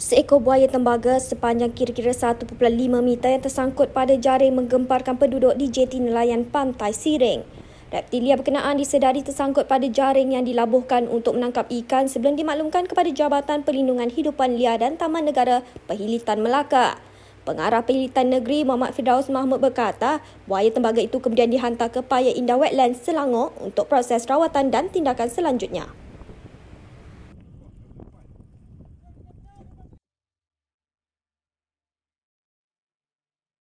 Seekor buaya tembaga sepanjang kira-kira 1.5 meter yang tersangkut pada jaring menggemparkan penduduk di jeti nelayan Pantai Siring. Reptilia berkenaan disedari tersangkut pada jaring yang dilabuhkan untuk menangkap ikan sebelum dimaklumkan kepada Jabatan Perlindungan Hidupan Liar dan Taman Negara Perhilitan Melaka. Pengarah Perhilitan Negeri Muhammad Firdaus Mahmud berkata, buaya tembaga itu kemudian dihantar ke Paya Indah Wetland Selangor untuk proses rawatan dan tindakan selanjutnya.